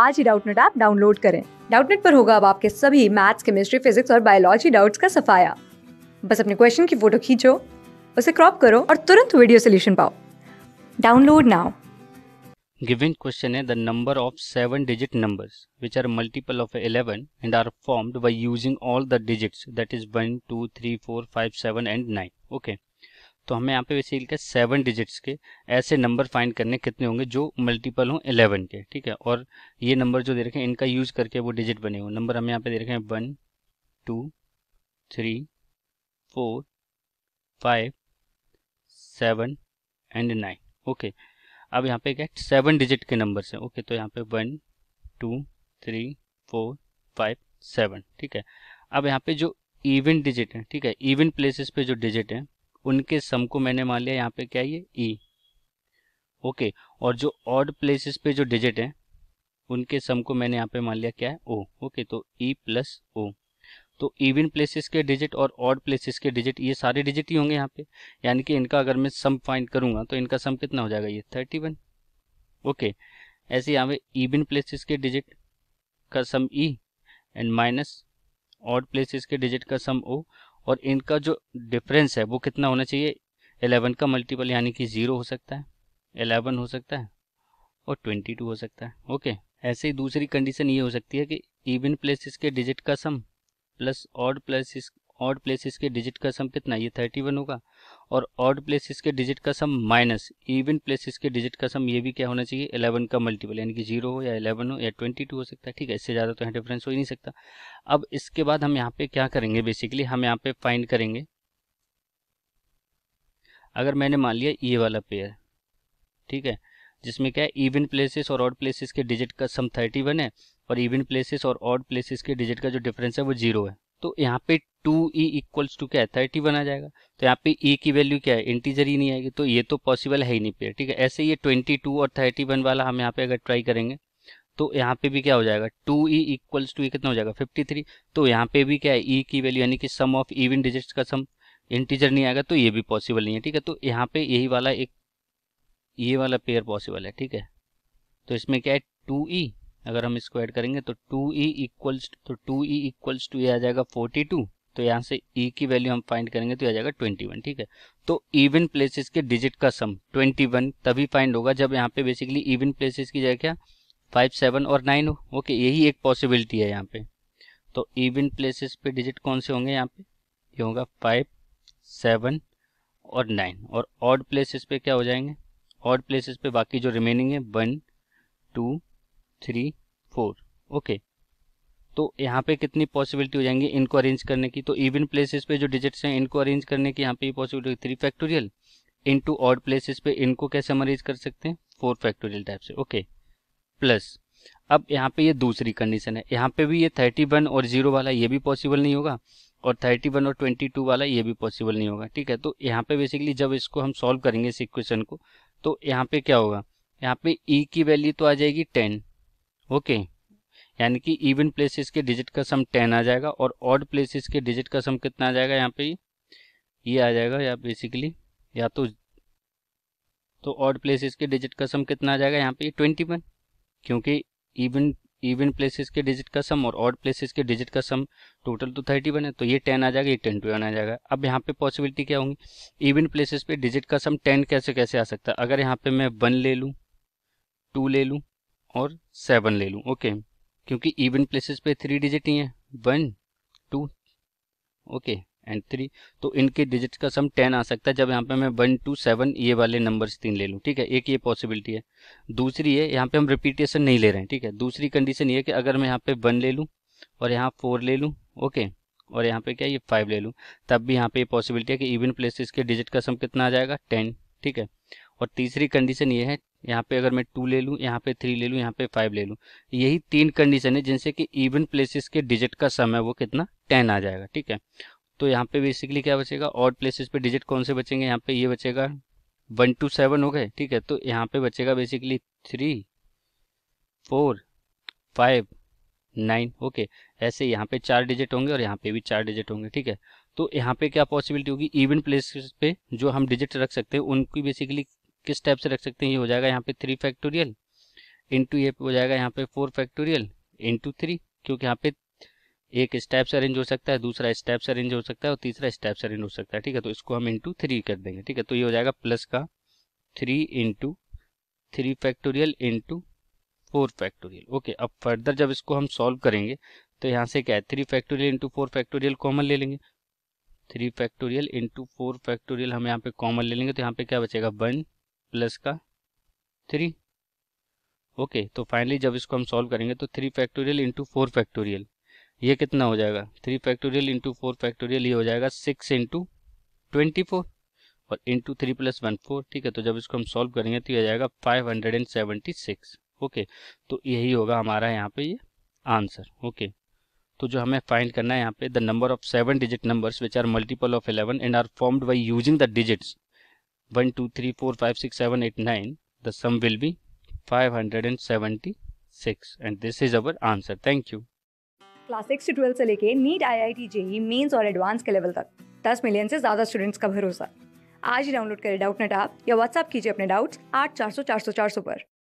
आज ही Doubtnut app download करें डाउटनेट पर होगा अब आपके सभी मैथ्स केमिस्ट्री फिजिक्स और बायोलॉजी डाउट्स का सफाया बस अपने क्वेश्चन की फोटो खींचो उसे क्रॉप करो और तुरंत वीडियो सोल्यूशन पाओ डाउनलोड नाउ Given question है the number of 7 digit numbers which are multiple of 11 and are formed by using all the digits that is one two three four five seven and nine Okay. तो हमें यहाँ पे वैसे लिखे seven digits के ऐसे number find करने कितने होंगे जो मल्टीपल हों एलेवन के ठीक है और ये नंबर जो दे रखे हैं इनका यूज़ करके वो डिजिट बने हुए नंबर हमें यहाँ पे दे रखे हैं one two three four five seven and nine okay अब यहाँ पे क्या सेवन डिजिट के नंबर से ओके तो यहाँ पे one two three four five seven ठीक है अब यहाँ पे जो इवन डिजिट है ठीक है इवन प्लेसेस पे जो डिजिट है उनके सम को मैंने मान लिया यहाँ पे क्या है ये ई e. ओके और जो ऑड प्लेसेस पे जो डिजिट हैं उनके सम को मैंने यहाँ पे मान लिया क्या है ओ ओके तो ई प्लस ओ तो इवन प्लेसेस के डिजिट और ऑड प्लेसेस के डिजिट ये सारे डिजिट ही होंगे यहाँ पे यानी कि इनका अगर मैं सम फाइंड करूंगा तो इनका सम कितना हो जाएगा ये थर्टी वन ओके ऐसे यहाँ पे इवन प्लेसेस के डिजिट का sum E and minus odd places के डिजिट का सम ओ और इनका जो डिफरेंस है वो कितना होना चाहिए एलेवन का मल्टीपल यानी कि ज़ीरो हो सकता है एलेवन हो सकता है और ट्वेंटी टू हो सकता है ओके ऐसे ही दूसरी कंडीशन ये हो सकती है कि इवन प्लेसिस के डिजिट का sum plus odd places odd places के डिजिट का सम कितना ये थर्टी वन होगा और ऑड प्लेसेस के डिजिट का सम माइनस इवन प्लेसेस के डिजिट का सम ये भी क्या होना चाहिए इलेवन का मल्टीपल यानी कि जीरो हो या इलेवन हो या ट्वेंटी टू हो सकता है ठीक है इससे ज़्यादा तो यहाँ डिफरेंस हो ही नहीं सकता अब इसके बाद हम यहाँ पे क्या करेंगे बेसिकली हम यहाँ पे फाइंड करेंगे अगर मैंने मान लिया ये वाला पेयर ठीक है जिसमें क्या है इवन प्लेसेस और ऑड प्लेसेस के डिजिट का सम थर्टी वन है और इवन प्लेसेस और ऑड प्लेसेस के डिजिट का जो डिफरेंस है वो जीरो है तो यहाँ पे टू ई इक्वल्स टू क्या है थर्टी बना जाएगा तो यहाँ पे ई e की वैल्यू क्या है इंटीजर ही नहीं आएगी तो ये तो पॉसिबल है ही नहीं पेयर ठीक है ऐसे ये ट्वेंटी टू और थर्टी वन वाला हम यहाँ पे अगर ट्राई करेंगे तो यहाँ पे भी क्या हो जाएगा टू ई इक्वल्स टू कितना हो जाएगा फिफ्टी थ्री तो यहाँ पे भी क्या है ई e की वैल्यू यानी कि सम ऑफ इवन डिजिट्स का सम इंटीजर नहीं आएगा तो ये भी पॉसिबल नहीं है ठीक है तो यहाँ पे यही वाला एक ये वाला पेयर पॉसिबल है ठीक है तो इसमें क्या है टू ई e, अगर हम इसको ऐड करेंगे तो टू ई इक्वल्स तो टू ई इक्वल्स टू ये आ जाएगा फोर्टी टू तो यहाँ से e की वैल्यू हम फाइंड करेंगे तो ये आ जाएगा ट्वेंटी वन ठीक है तो इवन प्लेसेस के डिजिट का सम ट्वेंटी वन तभी फाइंड होगा जब यहाँ पे बेसिकली इवन प्लेसेस की जगह क्या फाइव सेवन और नाइन हो ओके यही एक पॉसिबिलिटी है यहाँ पे तो इवन प्लेसेस पे डिजिट कौन से होंगे यहाँ पे ये होगा फाइव सेवन और नाइन और ऑड प्लेसेस पे क्या हो जाएंगे ऑड प्लेसेस पे बाकी जो रिमेनिंग है one two three four okay तो यहाँ पे कितनी पॉसिबिलिटी हो जाएंगी इनको अरेंज करने की तो इवन प्लेसेस पे जो डिजिट्स हैं इनको अरेंज करने की यहाँ पे possibility three factorial into odd places पे इनको कैसे हम अरेंज कर सकते हैं फोर फैक्टोरियल टाइप से ओके प्लस अब यहाँ पे ये दूसरी कंडीशन है यहाँ पे भी ये थर्टी वन और जीरो वाला ये भी पॉसिबल नहीं होगा और थर्टी वन और ट्वेंटी टू वाला ये भी पॉसिबल नहीं होगा ठीक है तो यहाँ पे बेसिकली जब इसको हम सॉल्व करेंगे इस इक्वेशन को तो यहाँ पे क्या होगा यहाँ पे ई e की वैल्यू तो आ जाएगी टेन ओके यानी कि इवन प्लेसेस के डिजिट का सम टेन आ जाएगा और ऑड प्लेसेस के डिजिट का सम कितना आ जाएगा यहाँ पे ये आ जाएगा या बेसिकली या तो तो ऑड प्लेसेस के डिजिट का सम कितना आ जाएगा यहाँ पे ट्वेंटी वन क्योंकि इवन इवन प्लेसेस के डिजिट का सम और ऑड प्लेसेस के डिजिट का सम टोटल तो थर्टी वन है तो ये टेन आ जाएगा ये टेन टू वन आ जाएगा अब यहाँ पे पॉसिबिलिटी क्या होंगी इवन प्लेसेस पे डिजिट का सम टेन कैसे कैसे आ सकता है अगर यहाँ पे मैं वन ले लूँ टू ले लूँ और सेवन ले लूँ ओके क्योंकि इवन प्लेसेस पे थ्री डिजिट ही हैं one two okay and three तो इनके डिजिट का सम टेन आ सकता है जब यहाँ पे मैं वन टू सेवन ये वाले नंबर्स तीन ले लूँ ठीक है एक ये पॉसिबिलिटी है दूसरी है यहाँ पे हम रिपीटेशन नहीं ले रहे हैं ठीक है दूसरी कंडीशन ये है कि अगर मैं यहाँ पे वन ले लूँ और यहाँ फोर ले लूँ ओके और यहाँ पे क्या ये फाइव ले लूँ तब भी यहाँ पे पॉसिबिलिटी है कि इवन प्लेसेस के डिजिट का सम कितना आ जाएगा टेन ठीक है और तीसरी कंडीशन ये है यहाँ पे अगर मैं टू ले लूँ यहाँ पे थ्री ले लूँ यहाँ पे फाइव ले लूँ यही तीन कंडीशन है जिनसे कि इवन प्लेसेस के डिजिट का सम है वो कितना टेन आ जाएगा ठीक है तो यहाँ पे बेसिकली क्या बचेगा ऑड प्लेसेस पे डिजिट कौन से बचेंगे यहाँ पे ये बचेगा वन टू सेवन हो गए ठीक है तो यहाँ पे बचेगा basically three four five nine okay ऐसे यहाँ पे चार डिजिट होंगे और यहाँ पे भी चार डिजिट होंगे ठीक है तो यहाँ पे क्या पॉसिबिलिटी होगी इवन प्लेसेस पे जो हम डिजिट रख सकते हैं उनकी बेसिकली किस टाइप से रख सकते हैं ये हो जाएगा यहाँ पे थ्री फैक्टोरियल इंटू ये हो जाएगा यहाँ पे फोर फैक्टोरियल इंटू थ्री क्योंकि यहाँ पे एक स्टेप से अरेंज हो सकता है दूसरा स्टेप से अरेंज हो सकता है और तीसरा स्टेप से अरेंज हो सकता है ठीक है तो इसको हम इंटू थ्री कर देंगे ठीक है तो ये हो जाएगा प्लस का three into three factorial into four factorial okay अब फर्दर जब इसको हम सॉल्व करेंगे तो यहाँ से क्या है three factorial into four factorial common ले लेंगे three factorial into four factorial हम यहाँ पे कॉमन ले लेंगे तो यहाँ पे क्या बचेगा वन प्लस का थ्री ओके तो फाइनली जब इसको हम सॉल्व करेंगे तो three factorial into four factorial ये कितना हो जाएगा three factorial into four factorial ये हो जाएगा सिक्स इंटू ट्वेंटी फोर और into three plus one four ठीक है तो जब इसको हम सॉल्व करेंगे तो ये जाएगा five hundred and seventy six okay तो यही होगा हमारा यहाँ पे ये आंसर ओके तो जो हमें फाइंड करना है यहाँ पे the number of seven digit numbers which are multiple of eleven and are formed by using the digits 1, 2, 3, 4, 5, 6, 7, 8, 9, the sum will be 576 and this is our answer. Thank you. Class six से twelfth से लेके NEET I I T JEE mains और advance के level तक दस million से ज़्यादा students का भरोसा आज ही डाउनलोड करें डाउट नेट आप या व्हाट्सअप कीजिए अपने डाउट्स आठ चार सौ चार सौ चार सौ पर